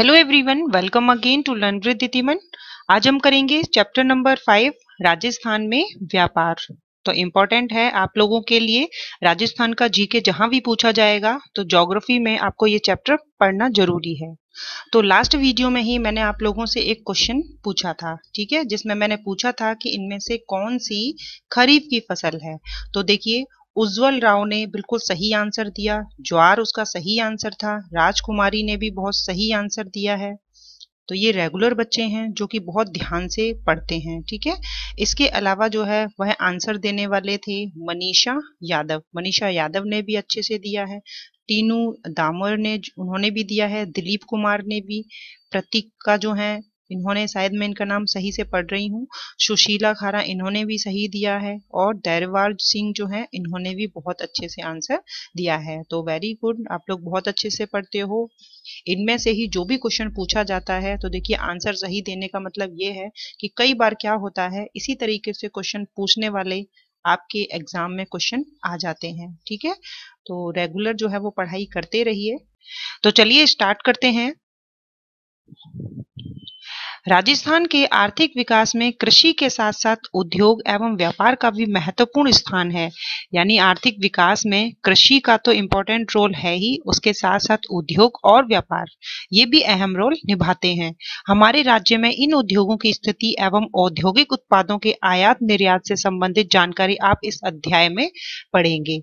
hello everyone welcome again to learn with Ditiman आज हम करेंगे चैप्टर नंबर फाइव राजस्थान में व्यापार तो इम्पोर्टेंट है आप लोगों के लिए राजस्थान का जीके जहां भी पूछा जाएगा तो ज्योग्राफी में आपको ये चैप्टर पढ़ना जरूरी है तो लास्ट वीडियो में ही मैंने आप लोगों से एक क्वेश्चन पूछा था ठीक है जिसमें मैंने पूछा था कि इनमें से कौन सी खरीफ की फसल है तो देखिए उज्जवल राव ने बिल्कुल सही आंसर दिया ज्वार उसका सही आंसर था राजकुमारी ने भी बहुत सही आंसर दिया है तो ये रेगुलर बच्चे हैं जो कि बहुत ध्यान से पढ़ते हैं ठीक है इसके अलावा जो है वह आंसर देने वाले थे मनीषा यादव मनीषा यादव ने भी अच्छे से दिया है टीनू दामोर ने उन्होंने भी दिया है दिलीप कुमार ने भी प्रतीक का जो है इन्होंने शायद मैं इनका नाम सही से पढ़ रही हूँ सुशीला खारा इन्होंने भी सही दिया है और दैरवार सिंह जो है इन्होंने भी बहुत अच्छे से आंसर दिया है तो वेरी गुड आप लोग बहुत अच्छे से पढ़ते हो इनमें से ही जो भी क्वेश्चन पूछा जाता है तो देखिए आंसर सही देने का मतलब ये है कि कई बार क्या होता है इसी तरीके से क्वेश्चन पूछने वाले आपके एग्जाम में क्वेश्चन आ जाते हैं ठीक है तो रेगुलर जो है वो पढ़ाई करते रहिए तो चलिए स्टार्ट करते हैं राजस्थान के आर्थिक विकास में कृषि के साथ साथ उद्योग एवं व्यापार का भी महत्वपूर्ण स्थान है यानी आर्थिक विकास में कृषि का तो इम्पोर्टेंट रोल है ही उसके साथ साथ उद्योग और व्यापार ये भी अहम रोल निभाते हैं हमारे राज्य में इन उद्योगों की स्थिति एवं औद्योगिक उत्पादों के आयात निर्यात से संबंधित जानकारी आप इस अध्याय में पढ़ेंगे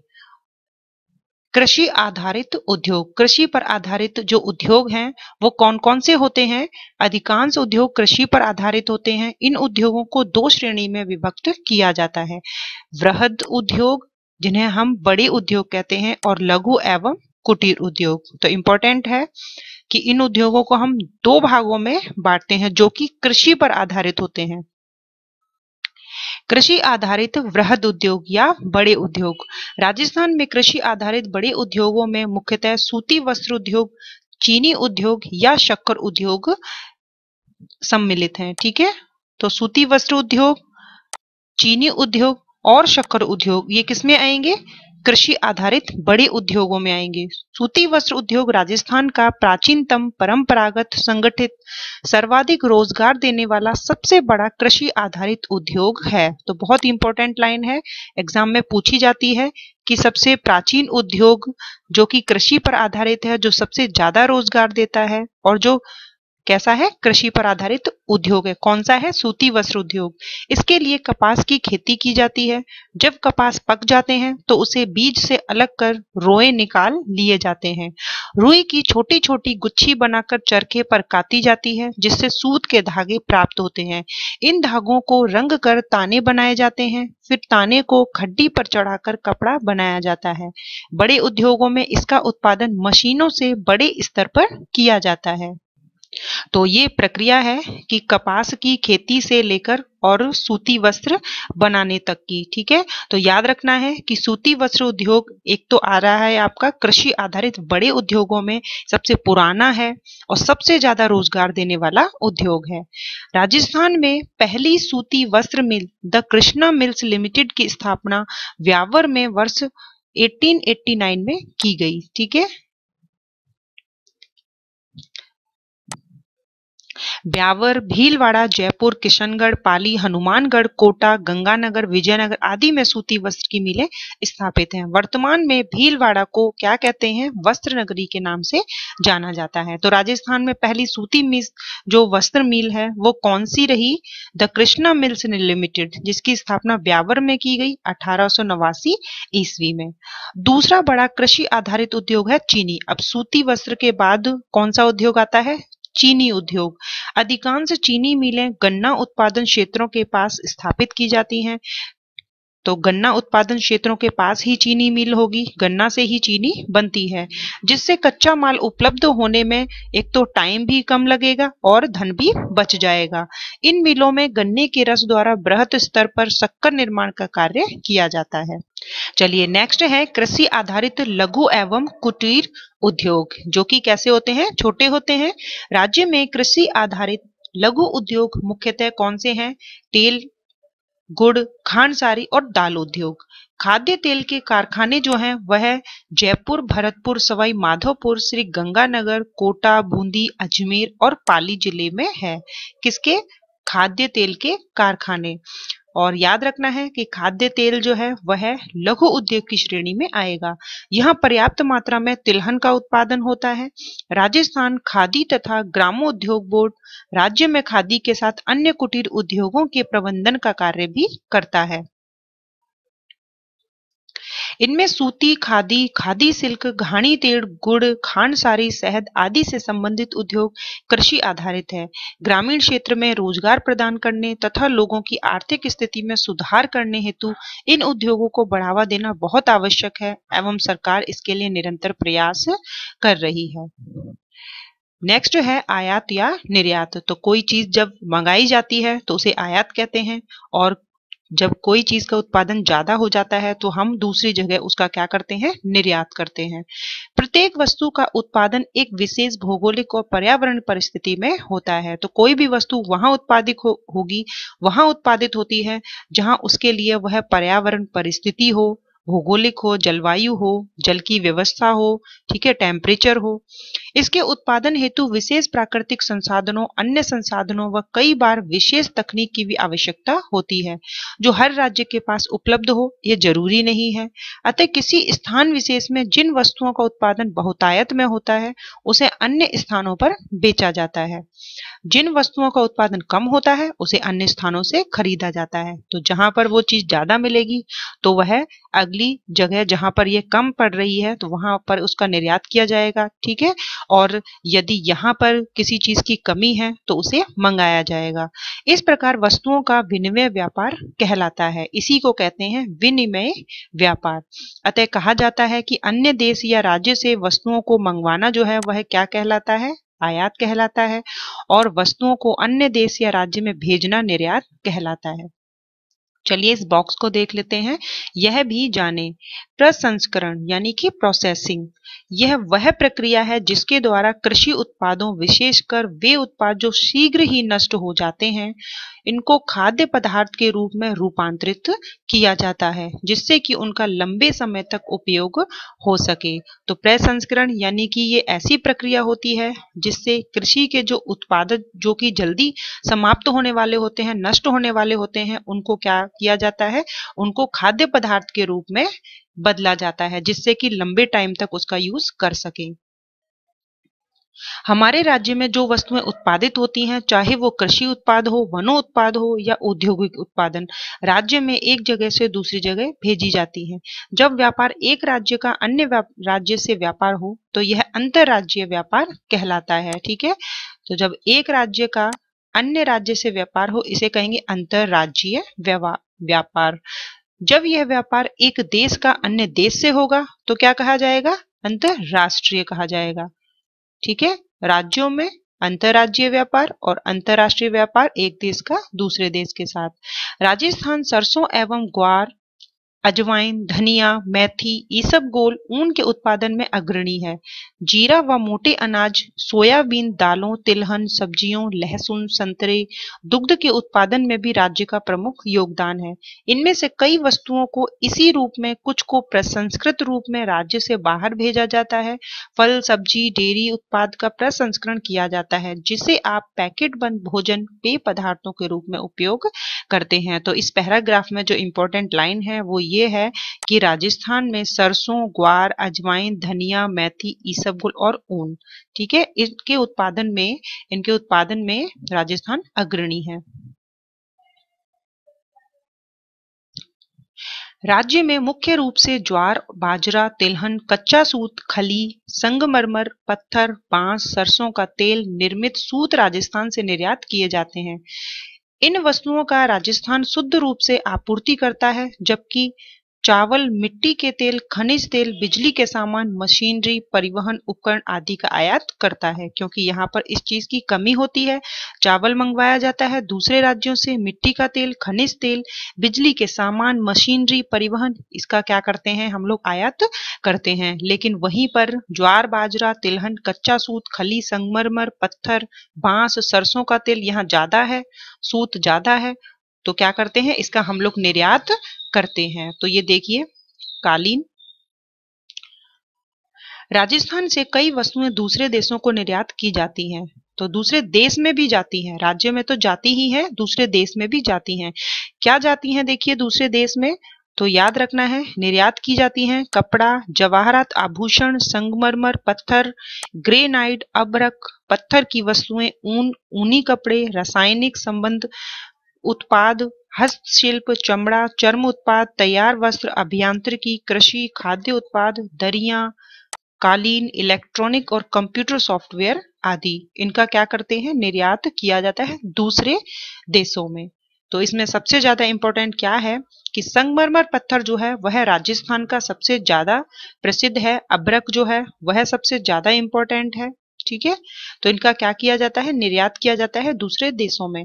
कृषि आधारित उद्योग कृषि पर आधारित जो उद्योग हैं वो कौन कौन से होते हैं अधिकांश उद्योग कृषि पर आधारित होते हैं इन उद्योगों को दो श्रेणी में विभक्त किया जाता है वृहद उद्योग जिन्हें हम बड़े उद्योग कहते हैं और लघु एवं कुटीर उद्योग तो इम्पोर्टेंट है कि इन उद्योगों को हम दो भागों में बांटते हैं जो कि कृषि पर आधारित होते हैं कृषि आधारित वृहद उद्योग या बड़े उद्योग राजस्थान में कृषि आधारित बड़े उद्योगों में मुख्यतः सूती वस्त्र उद्योग चीनी उद्योग या शक्कर उद्योग सम्मिलित हैं ठीक है तो सूती वस्त्र उद्योग चीनी उद्योग और शक्कर उद्योग ये किसमें आएंगे कृषि आधारित बड़े उद्योगों में आएंगे सूती वस्त्र उद्योग राजस्थान का प्राचीनतम परंपरागत संगठित सर्वाधिक रोजगार देने वाला सबसे बड़ा कृषि आधारित उद्योग है तो बहुत इंपॉर्टेंट लाइन है एग्जाम में पूछी जाती है कि सबसे प्राचीन उद्योग जो कि कृषि पर आधारित है जो सबसे ज्यादा रोजगार देता है और जो कैसा है कृषि पर आधारित उद्योग है कौन सा है सूती वस्त्र उद्योग इसके लिए कपास की खेती की जाती है जब कपास पक जाते हैं तो उसे बीज से अलग कर रोए निकाल लिए जाते हैं रुई की छोटी छोटी गुच्छी बनाकर चरखे पर काती जाती है जिससे सूत के धागे प्राप्त होते हैं इन धागों को रंग कर ताने बनाए जाते हैं फिर ताने को खड्डी पर चढ़ाकर कपड़ा बनाया जाता है बड़े उद्योगों में इसका उत्पादन मशीनों से बड़े स्तर पर किया जाता है तो ये प्रक्रिया है कि कपास की खेती से लेकर और सूती वस्त्र बनाने तक की ठीक है तो याद रखना है कि सूती वस्त्र उद्योग एक तो आ रहा है आपका कृषि आधारित बड़े उद्योगों में सबसे पुराना है और सबसे ज्यादा रोजगार देने वाला उद्योग है राजस्थान में पहली सूती वस्त्र mill the Krishna mills limited की स्थापना व्यावर में वर्ष 1889 में की गई ठीक है ब्यावर भीलवाड़ा जयपुर किशनगढ़ पाली हनुमानगढ़ कोटा गंगानगर विजयनगर आदि में सूती वस्त्र की मिलें स्थापित हैं वर्तमान में भीलवाड़ा को क्या कहते हैं वस्त्र नगरी के नाम से जाना जाता है तो राजस्थान में पहली सूती मिल जो वस्त्र मिल है वो कौन सी रही द कृष्णा मिल्स लिमिटेड जिसकी स्थापना ब्यावर में की गई अठारह ईस्वी में दूसरा बड़ा कृषि आधारित उद्योग है चीनी अब सूती वस्त्र के बाद कौन सा उद्योग आता है चीनी उद्योग अधिकांश चीनी मिलें गन्ना उत्पादन क्षेत्रों के पास स्थापित की जाती हैं तो गन्ना उत्पादन क्षेत्रों के पास ही चीनी मिल होगी गन्ना से ही चीनी बनती है जिससे कच्चा माल उपलब्ध होने में एक तो टाइम भी कम लगेगा और धन भी बच जाएगा इन मिलों में गन्ने के रस द्वारा बृहत स्तर पर शक्कर निर्माण का कार्य किया जाता है चलिए नेक्स्ट है कृषि आधारित लघु एवं कुटीर उद्योग जो कि कैसे होते हैं छोटे होते हैं राज्य में कृषि आधारित लघु उद्योग मुख्यतः कौन से हैं तेल गुड़ खांडसारी और दाल उद्योग खाद्य तेल के कारखाने जो हैं वह जयपुर भरतपुर सवाई माधोपुर श्री गंगानगर कोटा बूंदी अजमेर और पाली जिले में है किसके खाद्य तेल के कारखाने और याद रखना है कि खाद्य तेल जो है वह लघु उद्योग की श्रेणी में आएगा यहाँ पर्याप्त मात्रा में तिलहन का उत्पादन होता है राजस्थान खादी तथा ग्रामोद्योग बोर्ड राज्य में खादी के साथ अन्य कुटीर उद्योगों के प्रबंधन का कार्य भी करता है इनमें सूती खादी खादी सिल्क घाणी तेड़ गुड़ खांडसारी शहद आदि से संबंधित उद्योग कृषि आधारित है ग्रामीण क्षेत्र में रोजगार प्रदान करने तथा लोगों की आर्थिक स्थिति में सुधार करने हेतु इन उद्योगों को बढ़ावा देना बहुत आवश्यक है एवं सरकार इसके लिए निरंतर प्रयास कर रही है नेक्स्ट जो है आयात या निर्यात तो कोई चीज जब मंगाई जाती है तो उसे आयात कहते हैं और जब कोई चीज का उत्पादन ज्यादा हो जाता है तो हम दूसरी जगह उसका क्या करते हैं निर्यात करते हैं प्रत्येक वस्तु का उत्पादन एक विशेष भौगोलिक और पर्यावरण परिस्थिति में होता है तो कोई भी वस्तु वहां उत्पादित हो, होगी वहां उत्पादित होती है जहां उसके लिए वह पर्यावरण परिस्थिति हो भौगोलिक हो जलवायु हो जल की व्यवस्था हो ठीक है टेम्परेचर हो इसके उत्पादन हेतु विशेष प्राकृतिक संसाधनों अन्य संसाधनों व कई बार विशेष तकनीक की भी आवश्यकता होती है जो हर राज्य के पास उपलब्ध हो यह जरूरी नहीं है अतः किसी स्थान विशेष में जिन वस्तुओं का उत्पादन बहुतायत में होता है उसे अन्य स्थानों पर बेचा जाता है जिन वस्तुओं का उत्पादन कम होता है उसे अन्य स्थानों से खरीदा जाता है तो जहां पर वो चीज ज्यादा मिलेगी तो वह अगली जगह जहां पर यह कम पड़ रही है तो वहां पर उसका निर्यात किया जाएगा ठीक है और यदि यहाँ पर किसी चीज की कमी है तो उसे मंगाया जाएगा इस प्रकार वस्तुओं का विनिमय व्यापार कहलाता है इसी को कहते हैं विनिमय व्यापार अतः कहा जाता है कि अन्य देश या राज्य से वस्तुओं को मंगवाना जो है वह क्या कहलाता है आयात कहलाता है और वस्तुओं को अन्य देश या राज्य में भेजना निर्यात कहलाता है चलिए इस बॉक्स को देख लेते हैं यह भी जाने प्रसंस्करण यानी कि प्रोसेसिंग यह वह प्रक्रिया है जिसके द्वारा कृषि उत्पादों विशेषकर वे उत्पाद जो शीघ्र ही नष्ट हो जाते हैं इनको खाद्य पदार्थ के रूप में रूपांतरित किया जाता है जिससे कि उनका लंबे समय तक उपयोग हो सके तो प्रसंस्करण यानी कि ये ऐसी प्रक्रिया होती है जिससे कृषि के जो उत्पादक जो कि जल्दी समाप्त होने वाले होते हैं नष्ट होने वाले होते हैं उनको क्या किया जाता है उनको खाद्य पदार्थ के रूप में बदला जाता है जिससे कि लंबे टाइम तक उसका यूज कर सके हमारे राज्य में जो वस्तुएं उत्पादित होती हैं चाहे वो कृषि उत्पाद हो वनो उत्पाद हो या औद्योगिक उत्पादन राज्य में एक जगह से दूसरी जगह भेजी जाती हैं जब व्यापार एक राज्य का अन्य राज्य से व्यापार हो तो यह अंतरराज्यीय व्यापार कहलाता है ठीक है तो जब एक राज्य का अन्य राज्य से व्यापार हो इसे कहेंगे अंतर्राज्यीय व्यापार जब यह व्यापार एक देश का अन्य देश से होगा तो क्या कहा जाएगा अंतरराष्ट्रीय कहा जाएगा ठीक है राज्यों में अंतरराज्यीय व्यापार और अंतर्राष्ट्रीय व्यापार एक देश का दूसरे देश के साथ राजस्थान सरसों एवं ग्वार अजवाइन धनिया मेथी गोल ऊन के उत्पादन में अग्रणी है जीरा व मोटे अनाज सोयाबीन दालों तिलहन सब्जियों लहसुन संतरे दुग्ध के उत्पादन में भी राज्य का प्रमुख योगदान है इनमें से कई वस्तुओं को इसी रूप में कुछ को प्रसंस्कृत रूप में राज्य से बाहर भेजा जाता है फल सब्जी डेयरी उत्पाद का प्रसंस्करण किया जाता है जिसे आप पैकेट बंद भोजन पेय पदार्थों के रूप में उपयोग करते हैं तो इस पैराग्राफ में जो इम्पोर्टेंट लाइन है वो ये ये है कि राजस्थान में सरसों ग्वार अजवाइन धनिया मैथी ईसबगुल और ऊन ठीक है इनके उत्पादन में इनके उत्पादन में राजस्थान अग्रणी है राज्य में मुख्य रूप से ज्वार बाजरा तिलहन कच्चा सूत खली संगमरमर पत्थर बांस सरसों का तेल निर्मित सूत राजस्थान से निर्यात किए जाते हैं इन वस्तुओं का राजस्थान शुद्ध रूप से आपूर्ति करता है जबकि चावल मिट्टी के तेल खनिज तेल बिजली के सामान मशीनरी परिवहन उपकरण आदि का आयात करता है क्योंकि यहाँ पर इस चीज की कमी होती है चावल मंगवाया जाता है दूसरे राज्यों से मिट्टी का तेल खनिज तेल बिजली के सामान मशीनरी परिवहन इसका क्या करते हैं हम लोग आयात करते हैं लेकिन वहीं पर ज्वार बाजरा तिलहन कच्चा सूत खली संगमरमर पत्थर बांस सरसों का तेल यहाँ ज्यादा है सूत ज्यादा है तो क्या करते हैं इसका हम लोग निर्यात करते हैं तो ये देखिए कालीन राजस्थान से कई वस्तुएं दूसरे देशों को निर्यात की जाती हैं तो दूसरे देश में भी जाती हैं राज्य में तो जाती ही हैं दूसरे देश में भी जाती हैं क्या जाती हैं देखिए दूसरे देश में तो याद रखना है निर्यात की जाती हैं कपड़ा जवाहरात आभूषण संगमरमर पत्थर ग्रेनाइट अबरक पत्थर की वस्तुएं ऊन ऊनी कपड़े रासायनिक संबंध उत्पाद हस्तशिल्प चमड़ा चर्म उत्पाद तैयार वस्त्र अभियांत्रिकी कृषि खाद्य उत्पाद दरिया कालीन इलेक्ट्रॉनिक और कंप्यूटर सॉफ्टवेयर आदि इनका क्या करते हैं निर्यात किया जाता है दूसरे देशों में तो इसमें सबसे ज्यादा इंपॉर्टेंट क्या है कि संगमरमर पत्थर जो है वह राजस्थान का सबसे ज्यादा प्रसिद्ध है अब्रक जो है वह सबसे ज्यादा इंपॉर्टेंट है ठीक है तो इनका क्या किया जाता है निर्यात किया जाता है दूसरे देशों में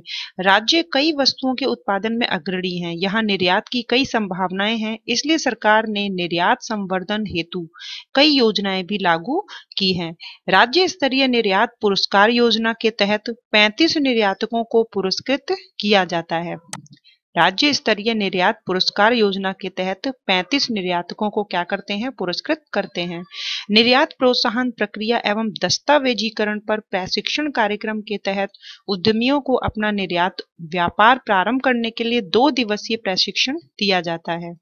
राज्य कई वस्तुओं के उत्पादन में अग्रणी हैं यहाँ निर्यात की कई संभावनाएं हैं इसलिए सरकार ने निर्यात संवर्धन हेतु कई योजनाएं भी लागू की हैं राज्य स्तरीय निर्यात पुरस्कार योजना के तहत पैंतीस निर्यातकों को पुरस्कृत किया जाता है राज्य स्तरीय निर्यात पुरस्कार योजना के तहत 35 निर्यातकों को क्या करते हैं पुरस्कृत करते हैं निर्यात प्रोत्साहन प्रक्रिया एवं दस्तावेजीकरण पर प्रशिक्षण कार्यक्रम के तहत उद्यमियों को अपना निर्यात व्यापार प्रारंभ करने के लिए दो दिवसीय प्रशिक्षण दिया जाता है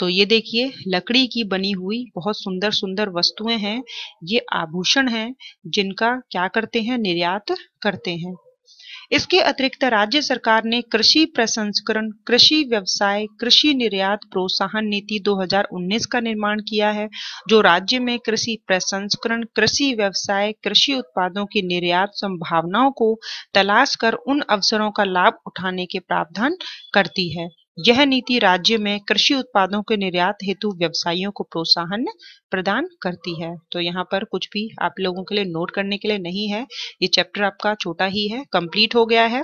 तो ये देखिए लकड़ी की बनी हुई बहुत सुंदर सुंदर वस्तुएं हैं ये आभूषण हैं जिनका क्या करते हैं निर्यात करते हैं इसके अतिरिक्त राज्य सरकार ने कृषि प्रसंस्करण कृषि व्यवसाय कृषि निर्यात प्रोत्साहन नीति 2019 का निर्माण किया है जो राज्य में कृषि प्रसंस्करण कृषि व्यवसाय कृषि उत्पादों की निर्यात संभावनाओं को तलाश कर उन अवसरों का लाभ उठाने के प्रावधान करती है यह नीति राज्य में कृषि उत्पादों के निर्यात हेतु व्यवसायियों को प्रोत्साहन प्रदान करती है तो यहाँ पर कुछ भी आप लोगों के लिए नोट करने के लिए नहीं है ये चैप्टर आपका छोटा ही है कंप्लीट हो गया है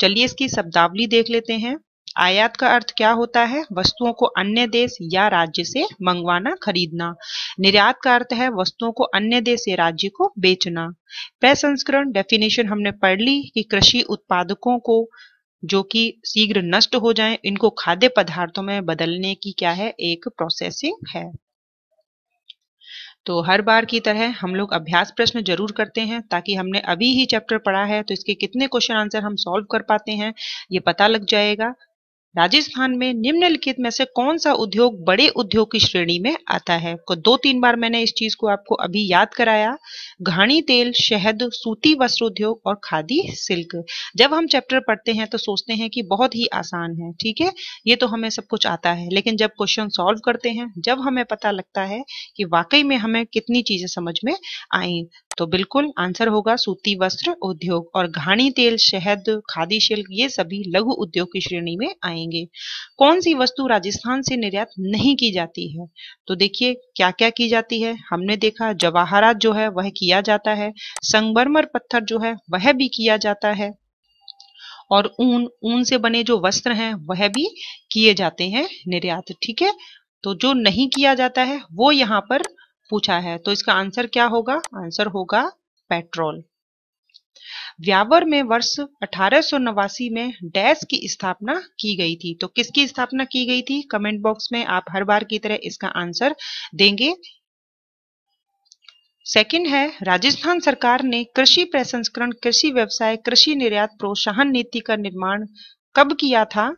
चलिए इसकी शब्दावली देख लेते हैं आयात का अर्थ क्या होता है वस्तुओं को अन्य देश या राज्य से मंगवाना खरीदना निर्यात का अर्थ है वस्तुओं को अन्य देश या राज्य को बेचना प्रसंस्करण डेफिनेशन हमने पढ़ ली कि कृषि उत्पादकों को जो कि शीघ्र नष्ट हो जाएं इनको खाद्य पदार्थों में बदलने की क्या है एक प्रोसेसिंग है तो हर बार की तरह हम लोग अभ्यास प्रश्न जरूर करते हैं ताकि हमने अभी ही चैप्टर पढ़ा है तो इसके कितने क्वेश्चन आंसर हम सॉल्व कर पाते हैं ये पता लग जाएगा राजस्थान में निम्नलिखित में से कौन सा उद्योग बड़े उद्योग की श्रेणी में आता है को दो तीन बार मैंने इस चीज को आपको अभी याद कराया घानी तेल शहद सूती वस्त्र उद्योग और खादी सिल्क जब हम चैप्टर पढ़ते हैं तो सोचते हैं कि बहुत ही आसान है ठीक है ये तो हमें सब कुछ आता है लेकिन जब क्वेश्चन सॉल्व करते हैं जब हमें पता लगता है कि वाकई में हमें कितनी चीजें समझ में आई तो बिल्कुल आंसर होगा सूती वस्त्र उद्योग और घाणी तेल शहद खादी शिल्क ये सभी लघु उद्योग की श्रेणी में आएंगे कौन सी वस्तु राजस्थान से निर्यात नहीं की जाती है तो देखिए क्या क्या की जाती है हमने देखा जवाहरात जो है वह किया जाता है संगमरमर पत्थर जो है वह भी किया जाता है और ऊन ऊन से बने जो वस्त्र हैं वह भी किए जाते हैं निर्यात ठीक है तो जो नहीं किया जाता है वो यहाँ पर पूछा है तो इसका आंसर क्या होगा आंसर होगा पेट्रोल व्यावर में वर्ष अठारह में डैश की स्थापना की गई थी तो किसकी स्थापना की गई थी कमेंट बॉक्स में आप हर बार की तरह इसका आंसर देंगे सेकंड है राजस्थान सरकार ने कृषि प्रसंस्करण कृषि व्यवसाय कृषि निर्यात प्रोत्साहन नीति का निर्माण कब किया था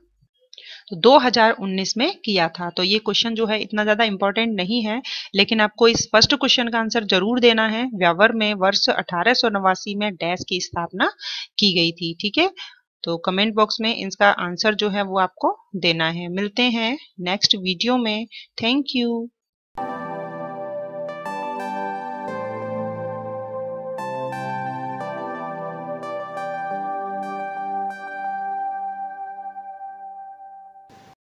तो 2019 में किया था तो ये क्वेश्चन जो है इतना ज़्यादा इंपॉर्टेंट नहीं है लेकिन आपको इस फर्स्ट क्वेश्चन का आंसर जरूर देना है व्यावर में वर्ष अठारह में डैश की स्थापना की गई थी ठीक है तो कमेंट बॉक्स में इसका आंसर जो है वो आपको देना है मिलते हैं नेक्स्ट वीडियो में थैंक यू